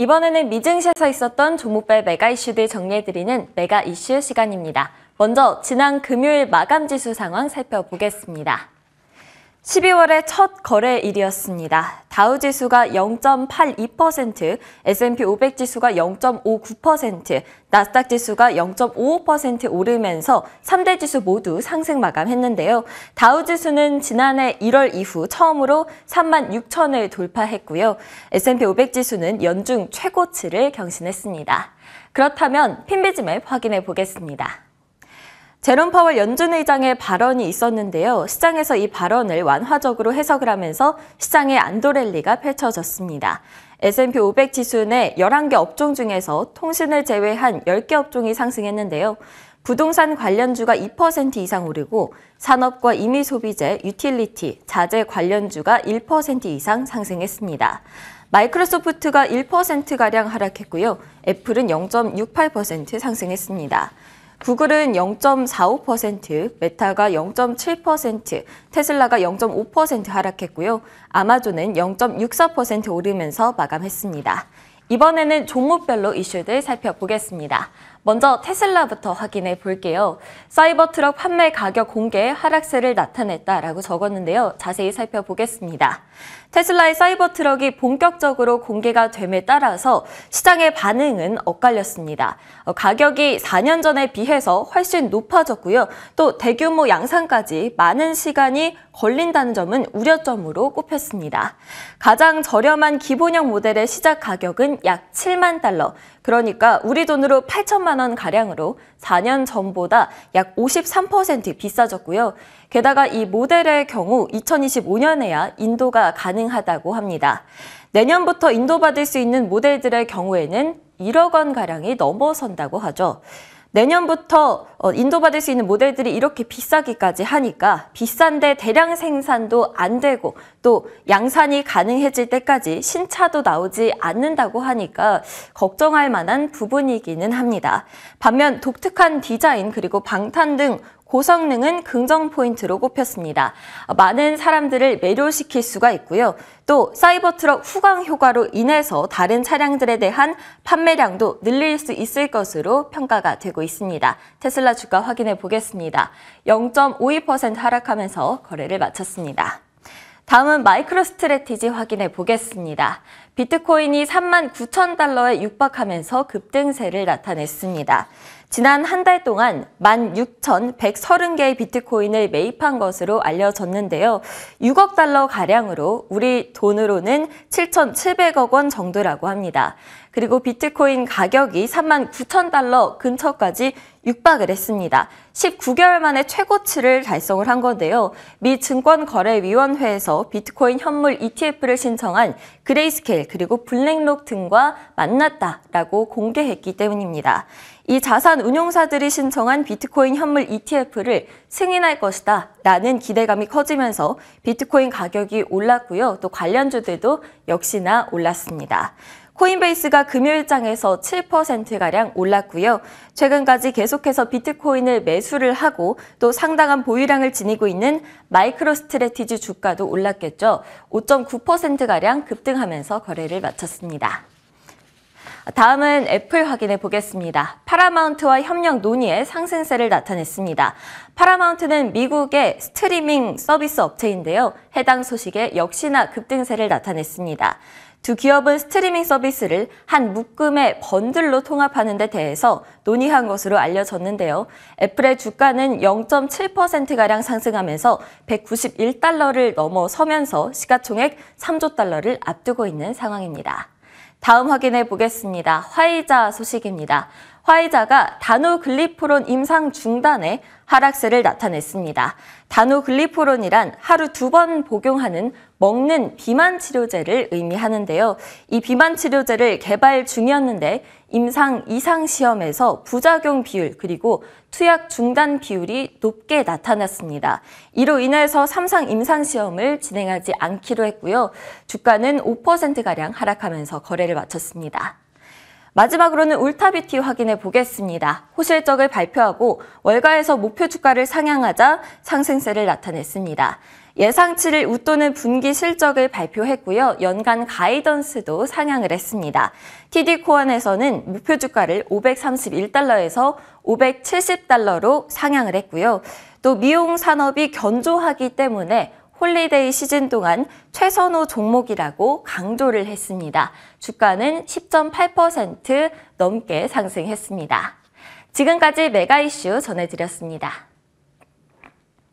이번에는 미증시에서 있었던 종목별 메가 이슈들 정리해드리는 메가 이슈 시간입니다. 먼저 지난 금요일 마감지수 상황 살펴보겠습니다. 12월의 첫 거래일이었습니다. 다우지수가 0.82%, S&P 500지수가 0.59%, 나스닥지수가 0.55% 오르면서 3대 지수 모두 상승 마감했는데요. 다우지수는 지난해 1월 이후 처음으로 3만 6천을 돌파했고요. S&P 500지수는 연중 최고치를 경신했습니다. 그렇다면 핀비즈맵 확인해 보겠습니다. 제롬 파월 연준 의장의 발언이 있었는데요. 시장에서 이 발언을 완화적으로 해석을 하면서 시장의 안도랠리가 펼쳐졌습니다. S&P 500 지수 내 11개 업종 중에서 통신을 제외한 10개 업종이 상승했는데요. 부동산 관련주가 2% 이상 오르고 산업과 임의소비재, 유틸리티, 자재 관련주가 1% 이상 상승했습니다. 마이크로소프트가 1%가량 하락했고요. 애플은 0.68% 상승했습니다. 구글은 0.45%, 메타가 0.7%, 테슬라가 0.5% 하락했고요. 아마존은 0.64% 오르면서 마감했습니다. 이번에는 종목별로 이슈들 살펴보겠습니다. 먼저 테슬라부터 확인해 볼게요. 사이버트럭 판매 가격 공개 하락세를 나타냈다라고 적었는데요. 자세히 살펴보겠습니다. 테슬라의 사이버트럭이 본격적으로 공개가 됨에 따라서 시장의 반응은 엇갈렸습니다. 어, 가격이 4년 전에 비해서 훨씬 높아졌고요. 또 대규모 양산까지 많은 시간이 걸린다는 점은 우려점으로 꼽혔습니다. 가장 저렴한 기본형 모델의 시작 가격은 약 7만 달러, 그러니까 우리 돈으로 8천만 천만 원 가량으로 4년 전보다 약 53% 비싸졌고요. 게다가 이 모델의 경우 2025년에야 인도가 가능하다고 합니다. 내년부터 인도받을 수 있는 모델들의 경우에는 1억 원 가량이 넘어선다고 하죠. 내년부터 어, 인도받을 수 있는 모델들이 이렇게 비싸기까지 하니까 비싼데 대량 생산도 안 되고 또 양산이 가능해질 때까지 신차도 나오지 않는다고 하니까 걱정할 만한 부분이기는 합니다. 반면 독특한 디자인 그리고 방탄 등 고성능은 긍정 포인트로 꼽혔습니다. 많은 사람들을 매료시킬 수가 있고요. 또 사이버 트럭 후광 효과로 인해서 다른 차량들에 대한 판매량도 늘릴 수 있을 것으로 평가가 되고 있습니다. 테슬라 주가 확인해 보겠습니다. 0.52% 하락하면서 거래를 마쳤습니다. 다음은 마이크로스트레티지 확인해 보겠습니다. 비트코인이 3만 9천 달러에 육박하면서 급등세를 나타냈습니다. 지난 한 달 동안 16,130개의 비트코인을 매입한 것으로 알려졌는데요. 6억 달러 가량으로 우리 돈으로는 7,700억 원 정도라고 합니다. 그리고 비트코인 가격이 3만 9천 달러 근처까지 육박을 했습니다. 19개월 만에 최고치를 달성을 한 건데요. 미 증권거래위원회에서 비트코인 현물 ETF를 신청한 그레이스케일 그리고 블랙록 등과 만났다라고 공개했기 때문입니다. 이 자산 운용사들이 신청한 비트코인 현물 ETF를 승인할 것이다 라는 기대감이 커지면서 비트코인 가격이 올랐고요. 또 관련주들도 역시나 올랐습니다. 코인베이스가 금요일장에서 7%가량 올랐고요. 최근까지 계속해서 비트코인을 매수를 하고 또 상당한 보유량을 지니고 있는 마이크로스트레티지 주가도 올랐겠죠. 5.9%가량 급등하면서 거래를 마쳤습니다. 다음은 애플 확인해 보겠습니다. 파라마운트와 협력 논의에 상승세를 나타냈습니다. 파라마운트는 미국의 스트리밍 서비스 업체인데요. 해당 소식에 역시나 급등세를 나타냈습니다. 두 기업은 스트리밍 서비스를 한 묶음의 번들로 통합하는 데 대해서 논의한 것으로 알려졌는데요. 애플의 주가는 0.7%가량 상승하면서 191달러를 넘어서면서 시가총액 3조 달러를 앞두고 있는 상황입니다. 다음 확인해 보겠습니다. 화이자 소식입니다. 화이자가 다노글리포론 임상 중단에 하락세를 나타냈습니다. 다노글리포론이란 하루 두 번 복용하는 먹는 비만 치료제를 의미하는데요. 이 비만 치료제를 개발 중이었는데 임상 이상 시험에서 부작용 비율 그리고 투약 중단 비율이 높게 나타났습니다. 이로 인해서 삼상 임상 시험을 진행하지 않기로 했고요. 주가는 5%가량 하락하면서 거래를 마쳤습니다. 마지막으로는 울타비티 확인해 보겠습니다. 호실적을 발표하고 월가에서 목표 주가를 상향하자 상승세를 나타냈습니다. 예상치를 웃도는 분기 실적을 발표했고요. 연간 가이던스도 상향을 했습니다. TD코안에서는 목표 주가를 531달러에서 570달러로 상향을 했고요. 또 미용 산업이 견조하기 때문에 홀리데이 시즌 동안 최선호 종목이라고 강조를 했습니다. 주가는 10.8% 넘게 상승했습니다. 지금까지 메가 이슈 전해드렸습니다.